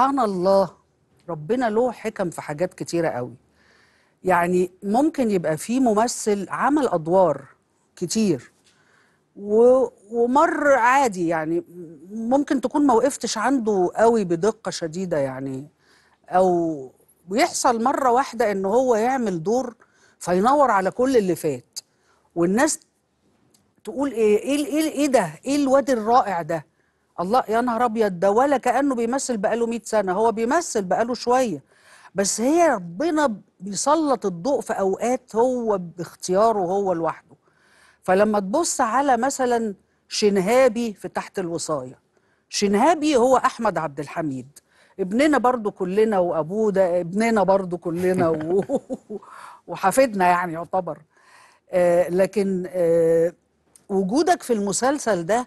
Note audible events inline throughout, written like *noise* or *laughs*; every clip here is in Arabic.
سبحان الله ربنا له حكم في حاجات كتيرة قوي يعني ممكن يبقى في ممثل عمل أدوار كتير و... ومر عادي يعني ممكن تكون ما وقفتش عنده قوي بدقة شديدة يعني أو ويحصل مرة واحدة إن هو يعمل دور فينور على كل اللي فات والناس تقول إيه إيه إيه, إيه ده؟ إيه الواد الرائع ده؟ الله يا نهار ابيض ده ولا كانه بيمثل بقاله 100 سنه هو بيمثل بقاله شويه بس هي ربنا بيسلط الضوء في اوقات هو باختياره هو لوحده فلما تبص على مثلا شنهابي في تحت الوصايه شنهابي هو احمد عبد الحميد ابننا برضو كلنا وابوه ده ابننا برضو كلنا و... *laughs* وحفيدنا يعني يعتبر آه لكن آه وجودك في المسلسل ده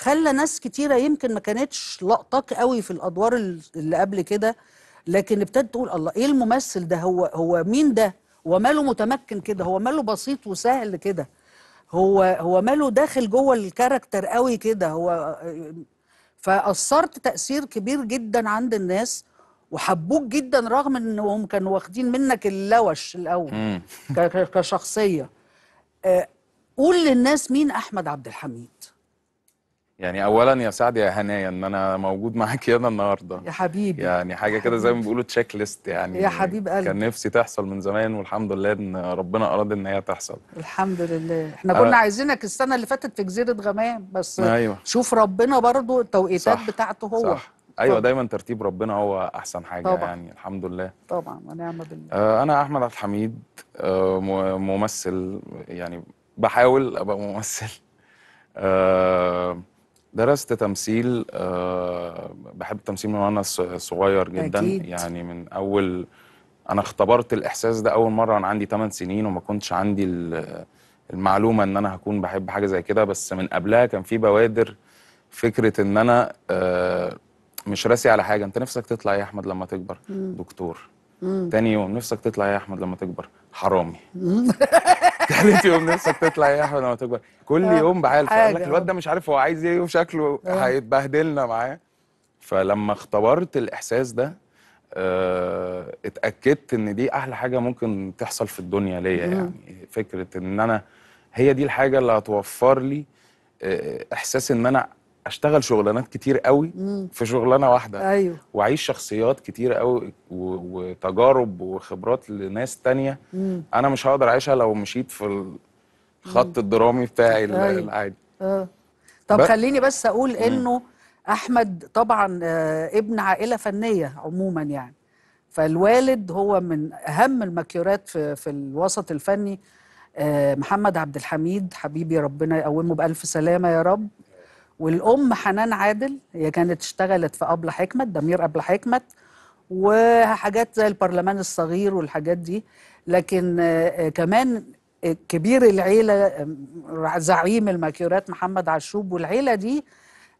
خلى ناس كتيره يمكن ما كانتش لقطاك قوي في الادوار اللي قبل كده لكن ابتدت تقول الله ايه الممثل ده هو هو مين ده وماله متمكن كده هو ماله بسيط وسهل كده هو هو ماله داخل جوه الكاركتر قوي كده هو فاثرت تاثير كبير جدا عند الناس وحبوك جدا رغم انهم كانوا واخدين منك اللوش الاول كشخصيه آه، قول للناس مين احمد عبد الحميد يعني اولا يا سعد يا هنايا ان انا موجود معاك هنا النهارده يا حبيبي يعني حاجه كده زي ما بيقولوا تشيك ليست يعني يا حبيب قلبي كان نفسي تحصل من زمان والحمد لله ان ربنا اراد ان هي تحصل الحمد لله احنا كنا أه عايزينك السنه اللي فاتت في جزيره غمام بس أيوة. شوف ربنا برضو التوقيتات صح بتاعته هو صح ايوه طبعا. دايما ترتيب ربنا هو احسن حاجه طبعا. يعني الحمد لله طبعا ونعم بالله آه، انا احمد عبد الحميد آه، ممثل يعني بحاول ابقى ممثل آه درست تمثيل أه بحب التمثيل من وانا صغير جدا أكيد. يعني من اول انا اختبرت الاحساس ده اول مره انا عندي 8 سنين وما كنتش عندي المعلومه ان انا هكون بحب حاجه زي كده بس من قبلها كان في بوادر فكره ان انا أه مش راسي على حاجه انت نفسك تطلع إيه يا احمد لما تكبر دكتور مم. تاني يوم نفسك تطلع إيه يا احمد لما تكبر حرامي *laughs* تخليتي يعني يوم نفسك تطلع ايه يا احمد لما تكبر كل آه، يوم بعيل فقال لك الواد ده مش عارف هو عايز ايه وشكله آه. هيتبهدلنا معاه فلما اختبرت الاحساس ده اه اتاكدت ان دي احلى حاجه ممكن تحصل في الدنيا ليا يعني فكره ان انا هي دي الحاجه اللي هتوفر لي آه، احساس ان انا اشتغل شغلانات كتير قوي مم. في شغلانه واحده ايوه واعيش شخصيات كتير قوي وتجارب وخبرات لناس تانية مم. انا مش هقدر اعيشها لو مشيت في الخط مم. الدرامي بتاعي أيوه. العادي اه طب بس. خليني بس اقول انه احمد طبعا آه، ابن عائله فنيه عموما يعني فالوالد هو من اهم الماكيورات في في الوسط الفني آه، محمد عبد الحميد حبيبي ربنا يقومه بالف سلامه يا رب والام حنان عادل هي كانت اشتغلت في ابله حكمت ضمير ابله حكمت وحاجات زي البرلمان الصغير والحاجات دي لكن آه، آه، كمان آه، كبير العيله زعيم الماكيورات محمد عشوب والعيله دي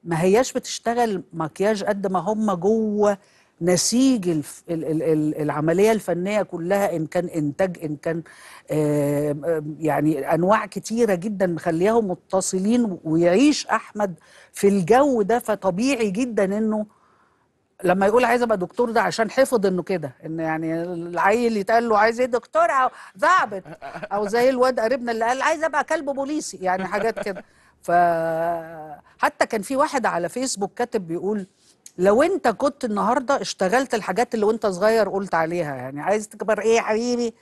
ما هياش بتشتغل مكياج قد ما هم جوه نسيج العملية الفنية كلها إن كان إنتاج إن كان يعني أنواع كتيرة جدا مخليهم متصلين ويعيش أحمد في الجو ده فطبيعي جدا إنه لما يقول عايز ابقى دكتور ده عشان حفظ انه كده ان يعني العيل يتقال له عايز ايه دكتور او ضابط او زي الواد قريبنا اللي قال عايز ابقى كلب بوليسي يعني حاجات كده ف حتى كان في واحد على فيسبوك كاتب بيقول لو انت كنت النهارده اشتغلت الحاجات اللي وانت صغير قلت عليها يعني عايز تكبر ايه يا حبيبي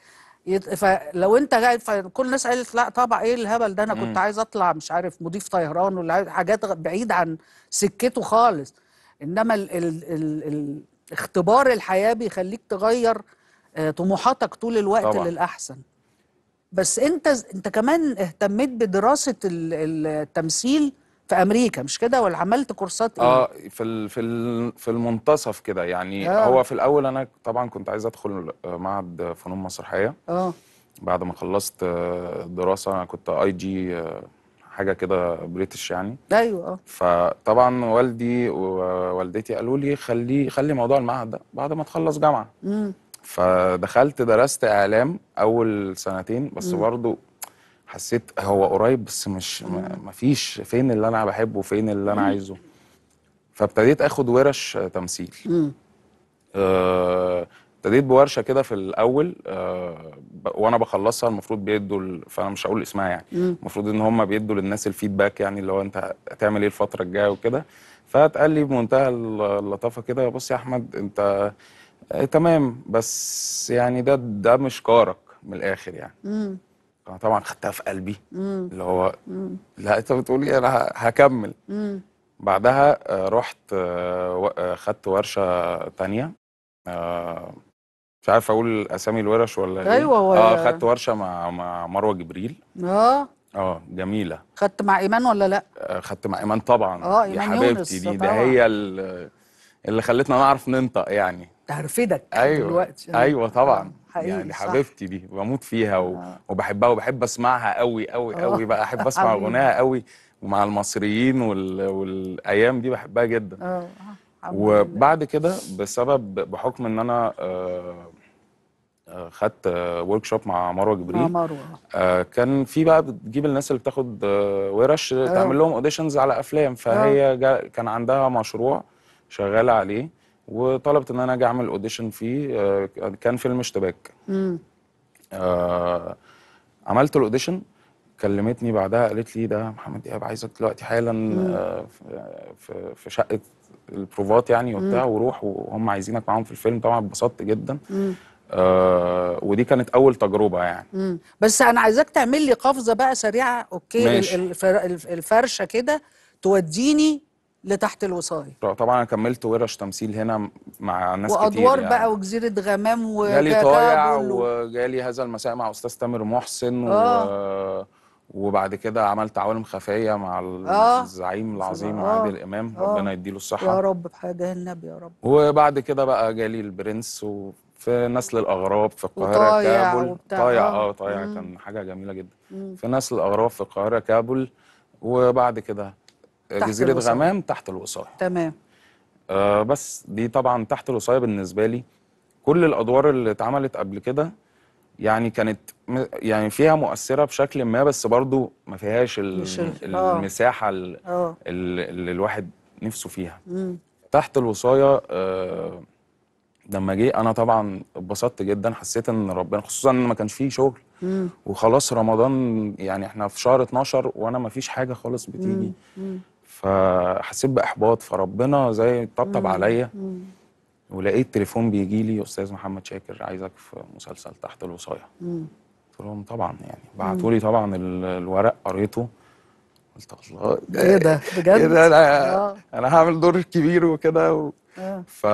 فلو انت قاعد فكل الناس قالت لا طبعا ايه الهبل ده انا كنت مم. عايز اطلع مش عارف مضيف طيران ولا حاجات بعيد عن سكته خالص انما ال... ال... ال... ال... اختبار الحياه بيخليك تغير آه، طموحاتك طول الوقت طبعا. للاحسن بس انت انت كمان اهتميت بدراسه التمثيل في امريكا مش كده ولا عملت كورسات ايه؟ اه في في في المنتصف كده يعني آه. هو في الاول انا طبعا كنت عايز ادخل آه، معهد فنون مسرحيه اه بعد ما خلصت آه، دراسه انا كنت اي جي آه، حاجه كده بريتش يعني ايوه اه فطبعا والدي ووالدتي قالوا لي خلي خلي موضوع المعهد ده بعد ما تخلص جامعه امم فدخلت درست اعلام اول سنتين بس برضه حسيت هو قريب بس مش مفيش فين اللي انا بحبه فين اللي انا عايزه فابتديت اخد ورش آه، تمثيل آه ابتديت بورشه كده في الاول آه وانا بخلصها المفروض بيدوا فانا مش هقول اسمها يعني المفروض ان هم بيدوا للناس الفيدباك يعني اللي هو انت هتعمل ايه الفتره الجايه وكده فاتقال لي بمنتهى اللطافه كده بص يا احمد انت آه، تمام بس يعني ده ده مش كارك من الاخر يعني انا طبعا خدتها في قلبي مم. اللي هو مم. لا انت بتقولي إيه؟ انا هكمل مم. بعدها آه، رحت آه، آه، خدت ورشه تانية مش عارف اقول اسامي الورش ولا ايه ايوه اه خدت ورشه مع مع مروه جبريل اه اه جميله خدت مع ايمان ولا لا خدت مع ايمان طبعا اه ايمان حبيبتي دي ده هي اللي خلتنا نعرف ننطق يعني تعرفدك أيوة دلوقتي ايوه طبعا حقيقي يعني حبيبتي دي بموت فيها آه. وبحبها وبحب اسمعها قوي قوي قوي آه. بقى احب *laughs* اسمع اغنيها قوي ومع المصريين وال... والايام دي بحبها جدا اه وبعد كده بسبب بحكم ان انا آه, آه، خدت ورك شوب مع مروه جبريل مع مروه آه كان في بقى بتجيب الناس اللي بتاخد آه، ورش تعمل لهم اوديشنز على افلام فهي كان عندها مشروع شغاله عليه وطلبت ان انا اجي اعمل اوديشن فيه آه، كان فيلم اشتباك آه عملت الاوديشن كلمتني بعدها قالت لي ده محمد دياب عايزك دلوقتي حالا آه في, في شقه البروفات يعني وبتاع وروح وهم عايزينك معاهم في الفيلم طبعا اتبسطت جدا آه ودي كانت اول تجربه يعني مم. بس انا عايزاك تعمل لي قفزه بقى سريعه اوكي ماشي. الفرشه كده توديني لتحت الوصايه طبعا انا كملت ورش تمثيل هنا مع ناس كتير وادوار يعني. بقى وجزيره غمام وجالي طايع وجالي هذا المساء مع استاذ تامر محسن آه. و... وبعد كده عملت عوالم خفيه مع آه. الزعيم آه. العظيم آه. عادل امام آه. ربنا يديله الصحه يا رب بحاجه النبي يا رب وبعد كده بقى جالي البرنس و... في نسل الاغراب في القاهره كابل طايع اه, آه، طايع كان حاجه جميله جدا مم. في نسل الاغراب في القاهره كابل وبعد كده جزيره الوصاية. غمام تحت الوصايه تمام آه بس دي طبعا تحت الوصايه بالنسبه لي كل الادوار اللي اتعملت قبل كده يعني كانت يعني فيها مؤثره بشكل ما بس برضو ما فيهاش آه. المساحه آه. اللي الواحد نفسه فيها مم. تحت الوصايه آه لما جه انا طبعا اتبسطت جدا حسيت ان ربنا خصوصا ان ما كانش فيه شغل مم. وخلاص رمضان يعني احنا في شهر 12 وانا ما فيش حاجه خالص بتيجي مم. مم. فحسيت باحباط فربنا زي طبطب عليا ولقيت تليفون بيجي لي استاذ محمد شاكر عايزك في مسلسل تحت الوصايه قلت لهم طبعا يعني بعتوا لي طبعا الورق قريته قلت الله ايه ده إيه بجد ايه ده انا, آه. أنا هعمل دور كبير وكده و... آه. ف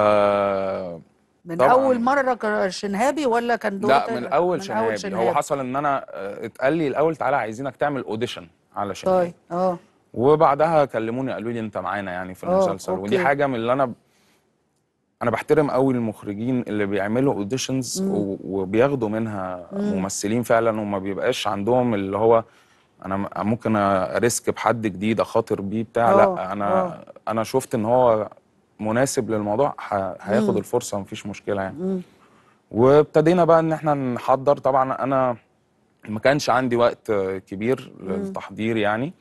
من طبعاً. اول مره شنهابي ولا كان دور لا من الاول من شنهابي. شنهابي هو حصل ان انا آه، اتقال لي الاول تعالى عايزينك تعمل اوديشن على شنهابي طيب اه وبعدها كلموني قالوا لي انت معانا يعني في آه، المسلسل ودي حاجه من اللي انا ب... انا بحترم قوي المخرجين اللي بيعملوا اوديشنز وبياخدوا منها مم. ممثلين فعلا وما بيبقاش عندهم اللي هو انا ممكن اريسك بحد جديد اخاطر بيه بتاع أوه. لا آه، انا أوه. انا شفت ان هو مناسب للموضوع ه... هياخد مم. الفرصه مفيش مشكله يعني وابتدينا بقى ان احنا نحضر طبعا انا ما كانش عندي وقت كبير للتحضير يعني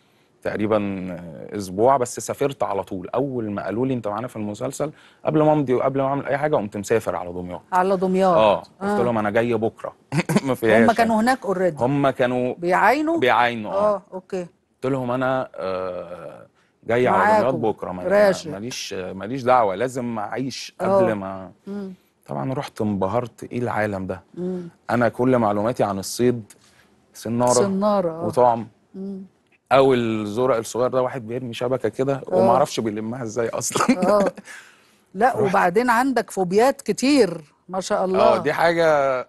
تقريبا اسبوع بس سافرت على طول اول ما قالوا لي انت معانا في المسلسل قبل ما امضي وقبل ما اعمل اي حاجه قمت مسافر على دمياط على دمياط اه قلت آه. لهم انا جاي بكره *laughs* ما فيهاش هم يعني. كانوا هناك اوريدي هم كانوا بيعاينوا بيعاينوا اه, آه، اوكي قلت لهم انا آه، جاي على دمياط بكره ماليش ماليش دعوه لازم اعيش قبل ما طبعا رحت انبهرت ايه العالم ده انا كل معلوماتي عن الصيد سناره سناره وطعم او الزرق الصغير ده واحد بيرمي شبكه كده آه. وما اعرفش بيلمها ازاي اصلا اه لا *laughs* وبعدين عندك فوبيات كتير ما شاء الله اه دي حاجه *laughs*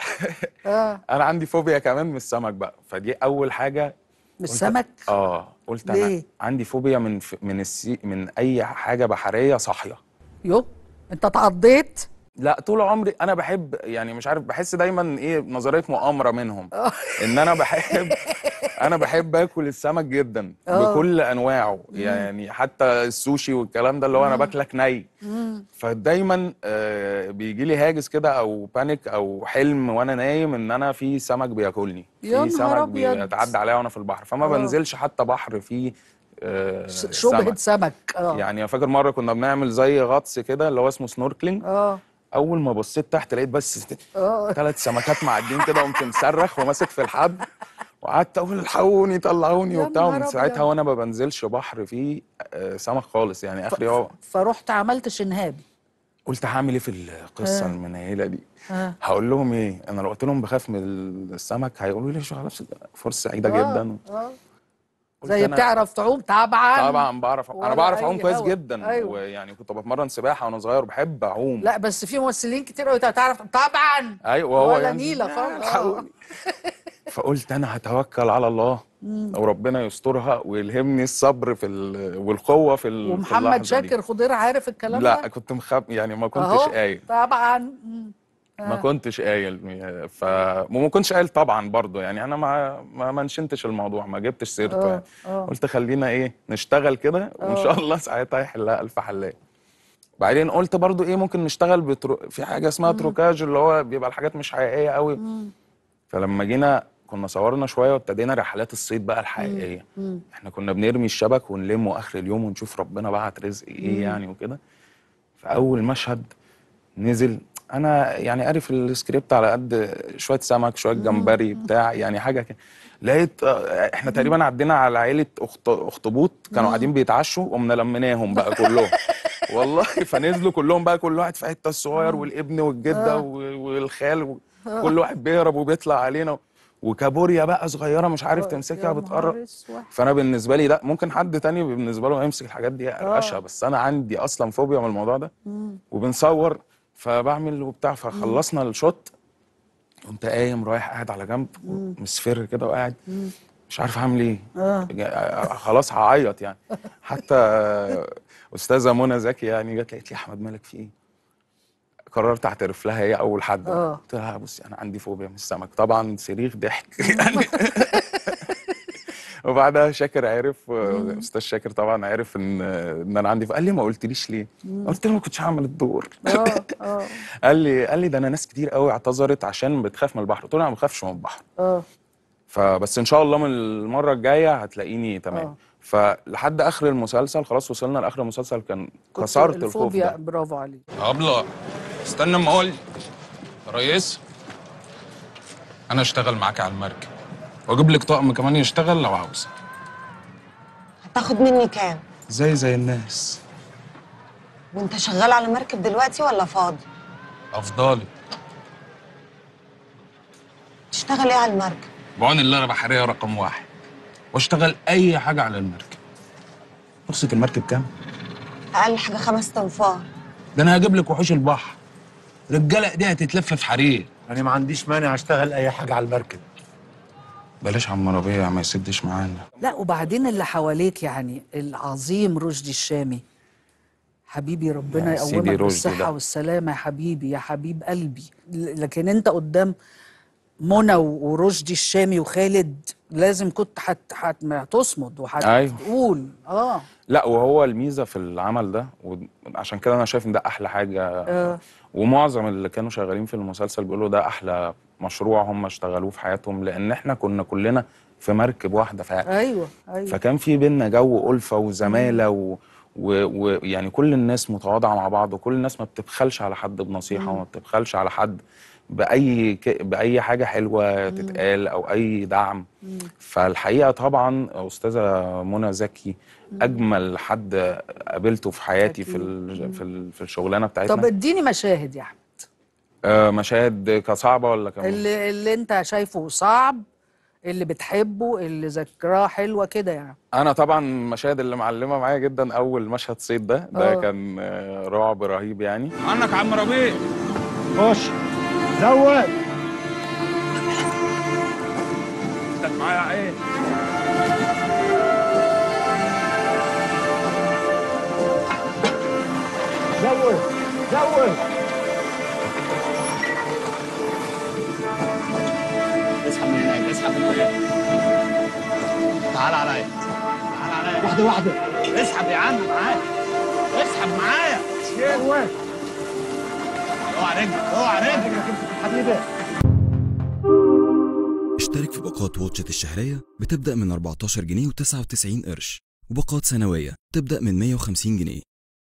اه انا عندي فوبيا كمان من السمك بقى فدي اول حاجه من السمك اه قلت ليه؟ انا عندي فوبيا من ف... من السي... من اي حاجه بحريه صاحيه يو انت اتعضيت لا طول عمري انا بحب يعني مش عارف بحس دايما ايه نظريه مؤامره منهم آه. ان انا بحب انا بحب اكل السمك جدا آه. بكل انواعه يعني حتى السوشي والكلام ده اللي هو انا باكلك ني فدايما آه، بيجي لي هاجس كده او بانيك او حلم وانا نايم ان انا في سمك بياكلني في سمك بيتعدى عليا وانا في البحر فما بنزلش حتى بحر فيه شبهه سمك, سمك. يعني فاكر مره كنا بنعمل زي غطس كده اللي هو اسمه سنوركلينج اه اول ما بصيت تحت لقيت بس ثلاث آه. سمكات معدين كده قمت مصرخ وماسك في الحبل وقعدت اقول الحقوني طلعوني وبتاع ومن ساعتها وانا ما بنزلش بحر فيه آه، سمك خالص يعني اخري هو فرحت عملت شنهاب قلت هعمل ايه في القصه آه. المنيله دي؟ آه. هقول لهم ايه؟ انا لو قلت لهم بخاف من السمك هيقولوا لي فرصه سعيده آه. جدا آه. زي بتعرف تعوم طبعا طبعا بعرف انا بعرف اعوم إيه كويس جدا أيوة. ويعني كنت بتمرن سباحه وانا صغير وبحب اعوم لا بس في ممثلين كتير قوي تعرف طبعا ايوه وهو ولا يعني. نيله فقلت انا هتوكل على الله وربنا يسترها ويلهمني الصبر في والقوه في ومحمد شاكر خضير عارف الكلام لا ده لا كنت مخب يعني ما كنتش قايل طبعا آه. ما كنتش قايل ف وما كنتش قايل طبعا برضو يعني انا ما ما منشنتش الموضوع ما جبتش سيرته آه، يعني. آه. قلت خلينا ايه نشتغل كده وان شاء الله ساعتها يحلها الف حلاق بعدين قلت برضو ايه ممكن نشتغل بترو... في حاجه اسمها تروكاج اللي هو بيبقى الحاجات مش حقيقيه قوي مم. فلما جينا كنا صورنا شويه وابتدينا رحلات الصيد بقى الحقيقيه مم. احنا كنا بنرمي الشبك ونلمه اخر اليوم ونشوف ربنا بعت رزق ايه مم. يعني وكده فاول مشهد نزل انا يعني عارف السكريبت على قد شويه سمك شويه جمبري بتاع يعني حاجه كده لقيت آه، احنا تقريبا عدينا على عيله اخطبوط كانوا قاعدين بيتعشوا قمنا لميناهم بقى كلهم *laughs* والله فنزلوا كلهم بقى كل واحد في حته الصغير والابن والجده آه. والخال آه. كل واحد بيهرب وبيطلع علينا وكابوريا بقى صغيره مش عارف تمسكها بتقرب فانا بالنسبه لي لا ممكن حد تاني بالنسبه له يمسك الحاجات دي قرقشها بس انا عندي اصلا فوبيا من الموضوع ده وبنصور فبعمل وبتاع فخلصنا الشوت قمت قايم رايح قاعد على جنب مسفر كده وقاعد مش عارف هعمل ايه آه. خلاص هعيط يعني *laughs* حتى استاذه منى زكي يعني جت لقيت لي احمد مالك في ايه قررت اعترف لها هي اول حد آه. قلت لها بصي انا عندي فوبيا من السمك طبعا صريخ ضحك *laughs* يعني وبعدها شاكر عرف استاذ شاكر طبعا عرف ان ان انا عندي قال لي ما قلتليش ليه؟ قلت له ما كنتش هعمل الدور آه، *laughs* آه. قال لي قال لي ده انا ناس كتير قوي اعتذرت عشان بتخاف من البحر قلت له انا ما بخافش من البحر اه فبس ان شاء الله من المره الجايه هتلاقيني تمام أوه. فلحد اخر المسلسل خلاص وصلنا لاخر المسلسل كان كسرت الخوف ده برافو عليك ابله استنى اما اقول ريس انا اشتغل معاك على المركب واجيب لك طقم كمان يشتغل لو عاوز هتاخد مني كام زي زي الناس وانت شغال على مركب دلوقتي ولا فاضي افضالي تشتغل ايه على المركب بعون اللغه بحريه رقم واحد واشتغل اي حاجه على المركب رخصه المركب كام اقل حاجه خمس تنفار ده انا هجيب لك وحوش البحر رجاله ايديها تتلف في حرير انا ما عنديش مانع اشتغل اي حاجه على المركب بلاش عم ربيع ما يسدش معانا لا وبعدين اللي حواليك يعني العظيم رشدي الشامي حبيبي ربنا يقومك بالصحة والسلامة يا حبيبي يا حبيب قلبي لكن انت قدام منى ورشدي الشامي وخالد لازم كنت حت حت تصمد وهتقول أيوه. اه لا وهو الميزه في العمل ده وعشان كده انا شايف ان ده احلى حاجه آه. ومعظم اللي كانوا شغالين في المسلسل بيقولوا ده احلى مشروع هم اشتغلوه في حياتهم لان احنا كنا كلنا في مركب واحده ف... ايوه ايوه فكان في بينا جو الفه وزماله و... ويعني و... يعني كل الناس متواضعه مع بعض وكل الناس ما بتبخلش على حد بنصيحه وما بتبخلش على حد باي ك... باي حاجه حلوه تتقال او اي دعم مم. فالحقيقه طبعا استاذه منى زكي اجمل حد قابلته في حياتي في ال... في, ال... في الشغلانه بتاعتنا طب اديني مشاهد يا احمد آه، مشاهد كصعبه ولا كمان اللي, اللي انت شايفه صعب اللي بتحبه اللي ذكراه حلوه كده يعني انا طبعا المشاهد اللي معلمه معايا جدا اول مشهد صيد ده ده أوه. كان آه، رعب رهيب يعني عنك عم ربيع خش زود انت معايا ايه زود زود اسحب الولاد تعال عليا تعال عليا واحدة واحدة اسحب يا عم معايا اسحب معايا اوعى رجلك اوعى رجلك حبيبي اشترك في باقات واتشت الشهرية بتبدأ من 14 جنيه و99 قرش وباقات سنوية تبدأ من 150 جنيه